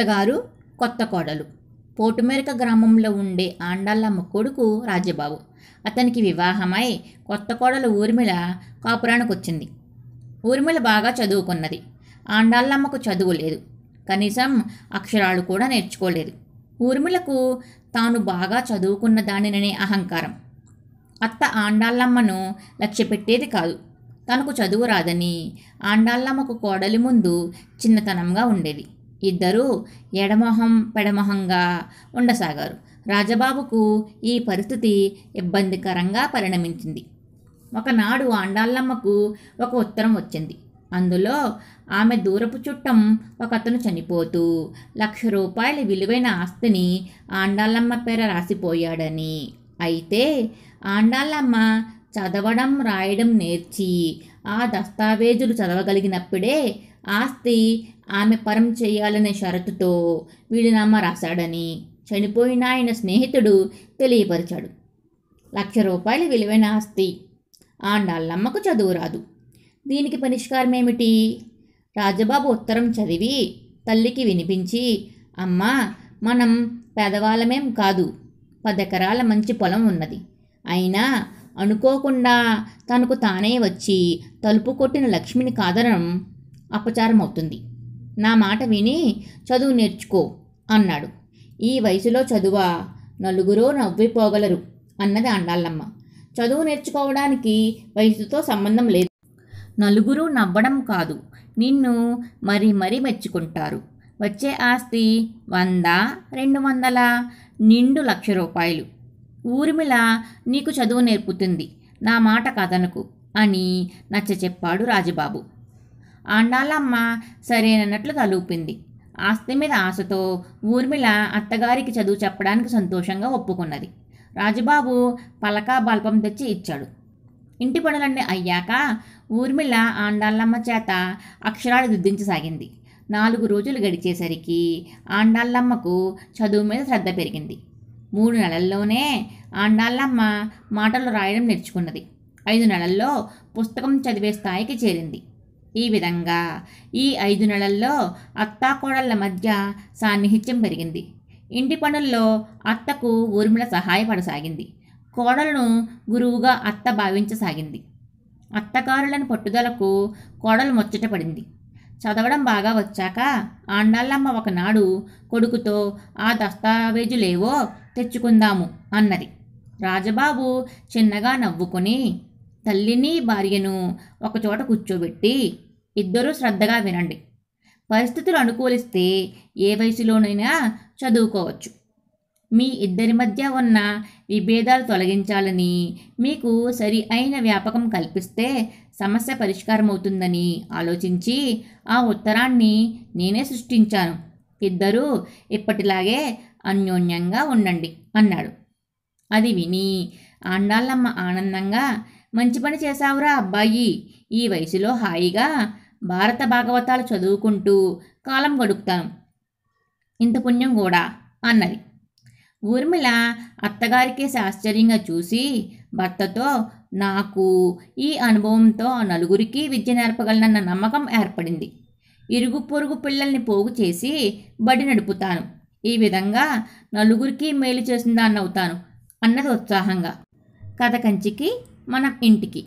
అత్తగారు కొత్త కోడలు పోటుమెరక గ్రామంలో ఉండే ఆండాళ్ళమ్మ కొడుకు రాజబాబు అతనికి వివాహమై కొత్త కోడలు ఊర్మిళ కాపురానికి వచ్చింది ఊర్మిళ బాగా చదువుకున్నది ఆండాళ్ళమ్మకు చదువు లేదు కనీసం అక్షరాలు కూడా నేర్చుకోలేదు ఊర్మిళకు తాను బాగా చదువుకున్న దానిననే అహంకారం అత్త ఆండాళ్ళమ్మను లక్ష్యపెట్టేది కాదు తనకు చదువు రాదని ఆండాళ్ళమ్మకు కోడలి ముందు చిన్నతనంగా ఉండేది ఇద్దరూ ఎడమొహం పెడమొహంగా ఉండసాగారు రాజబాబుకు ఈ పరిస్థితి ఇబ్బందికరంగా పరిణమించింది ఒకనాడు ఆండాళ్ళమ్మకు ఒక ఉత్తరం వచ్చింది అందులో ఆమె దూరపు చుట్టం ఒకతను చనిపోతూ లక్ష రూపాయల విలువైన ఆస్తిని ఆండాళ్ళమ్మ పేర రాసిపోయాడని అయితే ఆండాళ్ళమ్మ చదవడం రాయడం నేర్చి ఆ దస్తావేజులు చదవగలిగినప్పుడే ఆస్తి ఆమె పరం చేయాలనే షరతుతో వీడినామా రాశాడని చనిపోయిన ఆయన స్నేహితుడు తెలియపరిచాడు లక్ష రూపాయలు విలువైన ఆస్తి ఆండాళ్ళమ్మకు చదువు రాదు దీనికి పరిష్కారం ఏమిటి రాజబాబు ఉత్తరం చదివి తల్లికి వినిపించి అమ్మ మనం పేదవాళ్ళమేం కాదు పదెకరాల మంచి పొలం ఉన్నది అయినా అనుకోకుండా తనకు తానే వచ్చి తలుపు కొట్టిన లక్ష్మిని కాదనం అపచారం అవుతుంది నా మాట విని చదువు నేర్చుకో అన్నాడు ఈ వయసులో చదువా నలుగురో నవ్విపోగలరు అన్నది అండాలమ్మ చదువు నేర్చుకోవడానికి వయసుతో సంబంధం లేదు నలుగురు నవ్వడం కాదు నిన్ను మరీ మరీ మెచ్చుకుంటారు వచ్చే ఆస్తి వంద రెండు వందల నిండు లక్ష రూపాయలు ఊర్మిళ నీకు చదువు నేర్పుతుంది నా మాట కథనకు అని నచ్చ చెప్పాడు రాజబాబు ఆండాలమ్మ సరేనన్నట్లు తలూపింది ఆస్తి మీద ఆశతో ఊర్మిళ అత్తగారికి చదువు చెప్పడానికి సంతోషంగా ఒప్పుకున్నది రాజుబాబు పలకా బల్పం తెచ్చి ఇచ్చాడు ఇంటి పనులన్నీ అయ్యాక ఊర్మిళ ఆండాళ్ళమ్మ చేత అక్షరాలు దిద్దించసాగింది నాలుగు రోజులు గడిచేసరికి ఆండాళ్ళమ్మకు చదువు మీద శ్రద్ధ పెరిగింది మూడు నెలల్లోనే ఆండాళ్ళమ్మ మాటలు రాయడం నేర్చుకున్నది ఐదు నెలల్లో పుస్తకం చదివే స్థాయికి చేరింది ఈ విధంగా ఈ ఐదు నెలల్లో అత్తాకోడళ్ళ మధ్య సాన్నిహిత్యం పెరిగింది ఇంటి పనుల్లో అత్తకు ఊర్మిళ సహాయపడసాగింది కోడలను గురువుగా అత్త భావించసాగింది అత్తగారులను పట్టుదలకు కోడలు ముచ్చట పడింది చదవడం బాగా వచ్చాక ఆండాళ్ళమ్మ ఒకనాడు కొడుకుతో ఆ దస్తావేజులేవో తెచ్చుకుందాము అన్నది రాజబాబు చిన్నగా నవ్వుకొని తల్లిని భార్యను ఒకచోట కూర్చోబెట్టి ఇద్దరూ శ్రద్ధగా వినండి పరిస్థితులు అనుకూలిస్తే ఏ వయసులోనైనా చదువుకోవచ్చు మీ ఇద్దరి మధ్య ఉన్న విభేదాలు తొలగించాలని మీకు సరి అయిన వ్యాపకం కల్పిస్తే సమస్య పరిష్కారం అవుతుందని ఆలోచించి ఆ ఉత్తరాన్ని నేనే సృష్టించాను ఇద్దరూ ఇప్పటిలాగే అన్యోన్యంగా ఉండండి అన్నాడు అది విని ఆండాళ్ళమ్మ ఆనందంగా మంచి పని చేశావురా అబ్బాయి ఈ వయసులో హాయిగా భారత భాగవతాలు చదువుకుంటూ కాలం గడుపుతాం ఇంత పుణ్యం కూడా అన్నది ఊర్మిళ అత్తగారికేసి ఆశ్చర్యంగా చూసి భర్తతో నాకు ఈ అనుభవంతో నలుగురికి విద్య నేర్పగలనన్న నమ్మకం ఏర్పడింది ఇరుగు పొరుగు పిల్లల్ని పోగు చేసి బడి నడుపుతాను ఈ విధంగా నలుగురికి మేలు చేసిందాన్నవుతాను అన్నది ఉత్సాహంగా కథ కంచికి మన ఇంటికి